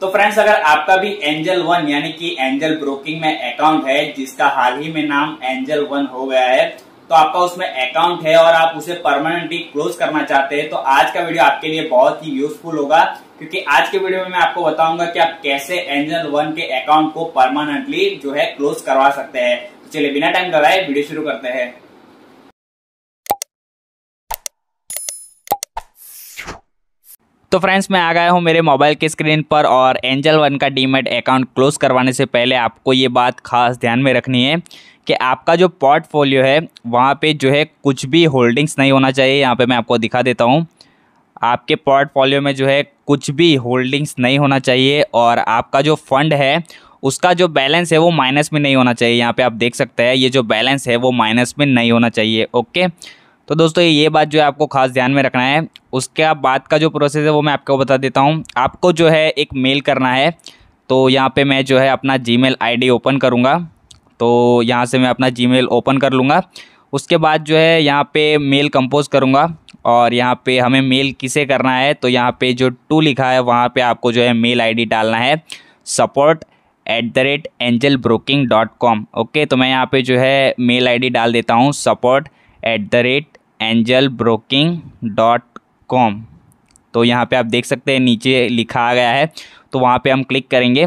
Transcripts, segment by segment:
तो फ्रेंड्स अगर आपका भी एंजल वन यानी कि एंजल ब्रोकिंग में अकाउंट है जिसका हाल ही में नाम एंजल वन हो गया है तो आपका उसमें अकाउंट है और आप उसे परमानेंटली क्लोज करना चाहते हैं तो आज का वीडियो आपके लिए बहुत ही यूजफुल होगा क्योंकि आज के वीडियो में मैं आपको बताऊंगा कि आप कैसे एंजल वन के अकाउंट को परमानेंटली जो है क्लोज करवा सकते हैं तो चलिए बिना टाइम गवाए वीडियो शुरू करते हैं तो फ्रेंड्स मैं आ गया हूँ मेरे मोबाइल के स्क्रीन पर और एंजल वन का डीमेट अकाउंट क्लोज करवाने से पहले आपको ये बात खास ध्यान में रखनी है कि आपका जो पोर्टफोलियो है वहाँ पे जो है कुछ भी होल्डिंग्स नहीं होना चाहिए यहाँ पे मैं आपको दिखा देता हूँ आपके पोर्टफोलियो में जो है कुछ भी होल्डिंग्स नहीं होना चाहिए और आपका जो फंड है उसका जो बैलेंस है वो माइनस में नहीं होना चाहिए यहाँ पर आप देख सकते हैं ये जो बैलेंस है वो माइनस में नहीं होना चाहिए ओके तो दोस्तों ये बात जो है आपको खास ध्यान में रखना है उसके बाद का जो प्रोसेस है वो मैं आपको बता देता हूँ आपको जो है एक मेल करना है तो यहाँ पे मैं जो है अपना जी मेल ओपन करूँगा तो यहाँ से मैं अपना मेल ओपन कर लूँगा उसके बाद जो है यहाँ पे मेल कंपोज करूँगा और यहाँ पे हमें मेल किसे करना है तो यहाँ पे जो टू लिखा है वहाँ पे आपको जो है मेल आईडी डालना है support at the rate Angel Broking dot com okay तो मैं यहाँ पे जो है मेल आईडी डाल देता हूँ support at the rate Angel Broking dot com तो यहाँ पे आप देख सकते हैं नीचे लिखा आ गया है तो वहाँ पे हम क्लिक करेंगे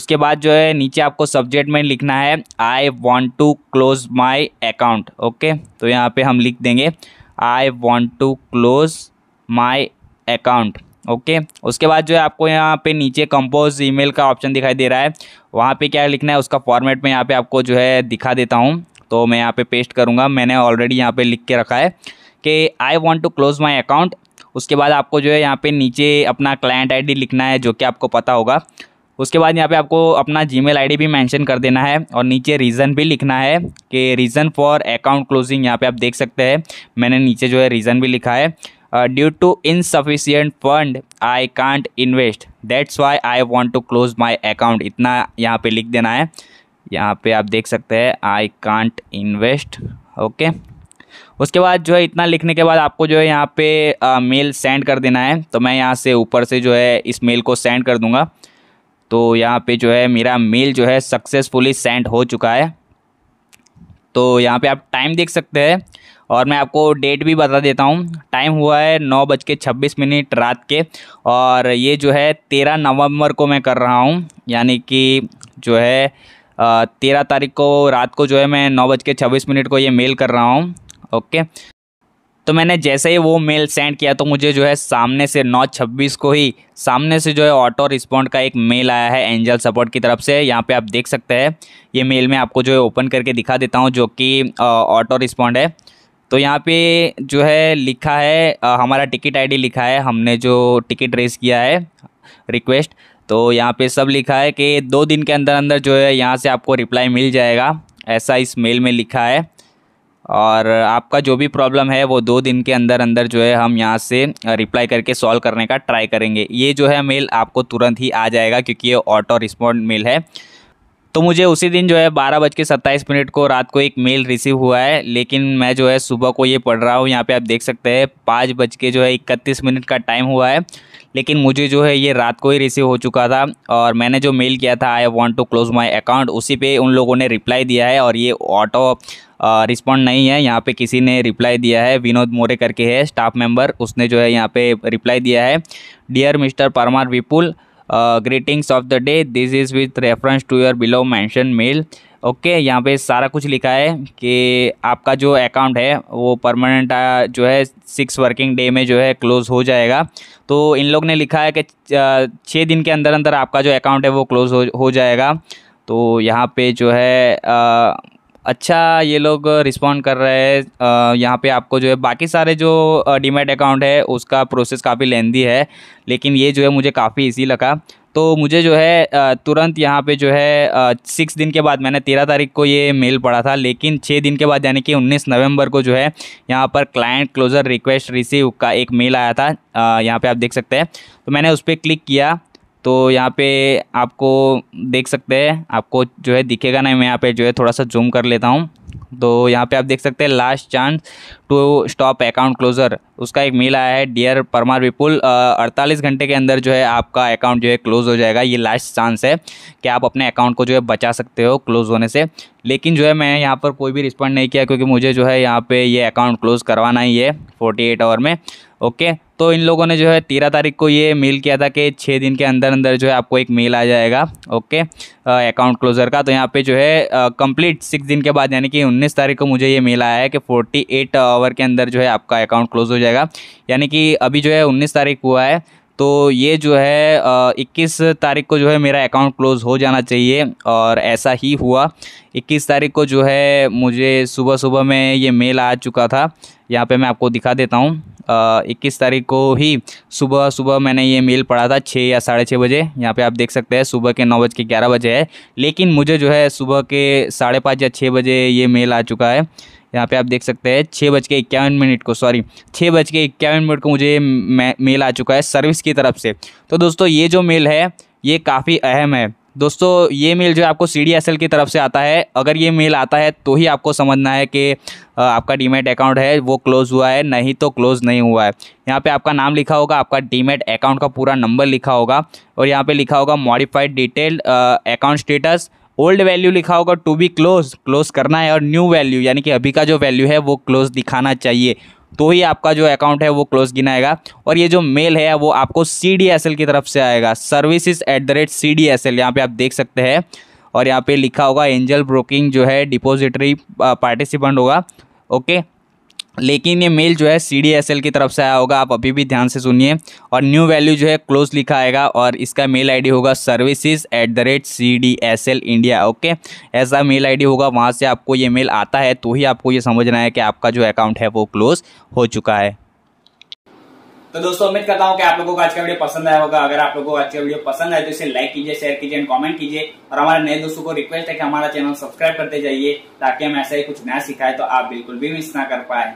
उसके बाद जो है नीचे आपको सब्जेक्ट में लिखना है I want to close my account okay तो यहाँ पे हम लिख देंगे I want to close my account okay उसके बाद जो है आपको यहाँ पे नीचे कंपोज ईमेल का ऑप्शन दिखाई दे रहा है वहाँ पे क्या लिखना है उसका फॉर्मेट में यहाँ पे आपको जो है दिखा देता हूँ तो मैं यहाँ पे पेस्ट करूँगा मैंने ऑलरेडी यहाँ पे लिख के रखा है कि I want to close my account उसके बाद आपको जो है यहाँ पे नीचे अपना क्लाइंट आईडी लिखना है जो कि आपको पता होगा उसके बाद यहाँ पे आपको अपना जीमेल आईडी भी मेंशन कर देना है और नीचे रीज़न भी लिखना है कि रीज़न फॉर अकाउंट क्लोजिंग यहाँ पे आप देख सकते हैं मैंने नीचे जो है रीज़न भी लिखा है due to insufficient fund I can't invest that's why I want to close my account इतना यहाँ पर लिख देना है यहाँ पर आप देख सकते हैं आई कांट इन्वेस्ट ओके उसके बाद जो है इतना लिखने के बाद आपको जो है यहाँ पे मेल सेंड कर देना है तो मैं यहाँ से ऊपर से जो है इस मेल को सेंड कर दूँगा तो यहाँ पे जो है मेरा मेल जो है सक्सेसफुली सेंड हो चुका है तो यहाँ पे आप टाइम देख सकते हैं और मैं आपको डेट भी बता देता हूँ टाइम हुआ है नौ बज के छब्बीस मिनट रात के और ये जो है तेरह नवंबर को मैं कर रहा हूँ यानी कि जो है तेरह तारीख को रात को जो है मैं नौ बज के छब्बीस मिनट को ये मेल कर रहा हूँ ओके तो मैंने जैसे ही वो मेल सेंड किया तो मुझे जो है सामने से नौ छब्बीस को ही सामने से जो है ऑटो रिस्पॉन्ड का एक मेल आया है एंजल सपोर्ट की तरफ से यहाँ पे आप देख सकते हैं ये मेल मैं आपको जो है ओपन करके दिखा देता हूँ जो कि ऑटो रिस्पॉन्ड है तो यहाँ पे जो है लिखा है आ, हमारा टिकट आई लिखा है हमने जो टिकट रेस किया है रिक्वेस्ट तो यहाँ पर सब लिखा है कि दो दिन के अंदर अंदर जो है यहाँ से आपको रिप्लाई मिल जाएगा ऐसा इस मेल में लिखा है और आपका जो भी प्रॉब्लम है वो दो दिन के अंदर अंदर जो है हम यहाँ से रिप्लाई करके सॉल्व करने का ट्राई करेंगे ये जो है मेल आपको तुरंत ही आ जाएगा क्योंकि ये ऑटो रिस्पॉन्ड मेल है तो मुझे उसी दिन जो है बारह बज के सत्ताईस मिनट को रात को एक मेल रिसीव हुआ है लेकिन मैं जो है सुबह को ये पढ़ रहा हूँ यहाँ पे आप देख सकते हैं पाँच बज के जो है इकतीस मिनट का टाइम हुआ है लेकिन मुझे जो है ये रात को ही रिसीव हो चुका था और मैंने जो मेल किया था I want to close my account उसी पे उन लोगों ने रिप्लाई दिया है और ये ऑटो रिस्पॉन्ड नहीं है यहाँ पे किसी ने रिप्लाई दिया है विनोद मोरे करके है स्टाफ मेंबर उसने जो है यहाँ पे रिप्लाई दिया है dear mister Parmar Vipul greetings of the day this is with reference to your below mention mail okay यहाँ पे सारा कुछ लिखा है कि आपका जो अकाउंट है वो परमानेंट जो है सिक्स वर्किंग डे में जो है क्लोज़ हो जाएगा तो इन लोग ने लिखा है कि छः दिन के अंदर अंदर आपका जो अकाउंट है वो क्लोज़ हो हो जाएगा तो यहाँ पे जो है आ, अच्छा ये लोग रिस्पॉन्ड कर रहे हैं यहाँ पे आपको जो है बाकी सारे जो डीमेट अकाउंट है उसका प्रोसेस काफ़ी लेंदी है लेकिन ये जो है मुझे काफ़ी इजी लगा तो मुझे जो है तुरंत यहाँ पे जो है सिक्स दिन के बाद मैंने तेरह तारीख को ये मेल पढ़ा था लेकिन छः दिन के बाद यानी कि उन्नीस नवंबर को जो है यहाँ पर क्लाइंट क्लोज़र रिक्वेस्ट रिसीव का एक मेल आया था यहाँ पे आप देख सकते हैं तो मैंने उस पर क्लिक किया तो यहाँ पे आपको देख सकते हैं आपको जो है दिखेगा नहीं मैं यहाँ पे जो है थोड़ा सा जूम कर लेता हूँ तो यहाँ पे आप देख सकते हैं last chance to stop account closure उसका एक मेल आया है डियर परमार विपुल अड़तालीस घंटे के अंदर जो है आपका अकाउंट जो है क्लोज़ हो जाएगा ये लास्ट चांस है कि आप अपने अकाउंट को जो है बचा सकते हो क्लोज़ होने से लेकिन जो है मैं यहाँ पर कोई भी रिस्पॉन्ड नहीं किया क्योंकि मुझे जो है यहाँ पर ये अकाउंट क्लोज़ करवाना ही है फोर्टी एट आवर में ओके तो इन लोगों ने जो है तेरह तारीख को ये मेल किया था कि छः दिन के अंदर अंदर जो है आपको एक मेल आ जाएगा ओके अकाउंट क्लोजर का तो यहाँ पे जो है कंप्लीट सिक्स दिन के बाद यानी कि उन्नीस तारीख को मुझे ये मेल आया है कि फोर्टी एट आवर के अंदर जो है आपका अकाउंट क्लोज हो जाएगा यानी कि अभी जो है उन्नीस तारीख हुआ है तो ये जो है इक्कीस तारीख को जो है मेरा अकाउंट क्लोज़ हो जाना चाहिए और ऐसा ही हुआ इक्कीस तारीख को जो है मुझे सुबह सुबह में ये मेल आ चुका था यहाँ पर मैं आपको दिखा देता हूँ इक्कीस तारीख को ही सुबह सुबह मैंने ये मेल पढ़ा था छः या साढ़े छः बजे यहाँ पे आप देख सकते हैं सुबह के नौ बज के ग्यारह बजे है लेकिन मुझे जो है सुबह के साढ़े पाँच या छः बजे ये मेल आ चुका है यहाँ पे आप देख सकते हैं छः बज के इक्यावन मिनट को सॉरी छः बज के इक्यावन मिनट को मुझे मेल आ चुका है सर्विस की तरफ से तो दोस्तों ये जो मेल है ये काफ़ी अहम है दोस्तों ये मेल जो है आपको सी की तरफ से आता है अगर ये मेल आता है तो ही आपको समझना है कि आपका डीमेट अकाउंट है वो क्लोज़ हुआ है नहीं तो क्लोज़ नहीं हुआ है यहाँ पे आपका नाम लिखा होगा आपका डीमेट अकाउंट का पूरा नंबर लिखा होगा और यहाँ पे लिखा होगा modified detail account status old value लिखा होगा टू बी क्लोज क्लोज करना है और न्यू वैल्यू यानी कि अभी का जो वैल्यू है वो क्लोज दिखाना चाहिए तो ही आपका जो अकाउंट है वो क्लोज गिनाएगा और ये जो मेल है वो आपको सी की तरफ से आएगा services at the rate C D S L यहाँ पर आप देख सकते हैं और यहाँ पे लिखा होगा एंजल ब्रोकिंग जो है डिपोजिटरी पार्टिसिपेंट होगा ओके लेकिन ये मेल जो है सी डी एस एल की तरफ से आया होगा आप अभी भी ध्यान से सुनिए और न्यू वैल्यू जो है क्लोज लिखा आएगा और इसका मेल आईडी होगा services at the rate C D S L India okay ऐसा मेल आईडी होगा वहाँ से आपको ये मेल आता है तो ही आपको ये समझना है कि आपका जो अकाउंट है वो क्लोज हो चुका है तो दोस्तों उम्मीद करता हूँ कि आप लोगों को आज का वीडियो पसंद आया होगा अगर आप लोगों को आज का वीडियो पसंद आए तो इसे लाइक कीजिए शेयर कीजिए एंड कमेंट कीजिए और हमारे नए दोस्तों को रिक्वेस्ट है कि हमारा चैनल सब्सक्राइब करते जाइए ताकि हम ऐसा ही कुछ नया सिखाए तो आप बिल्कुल भी मिस ना कर पाए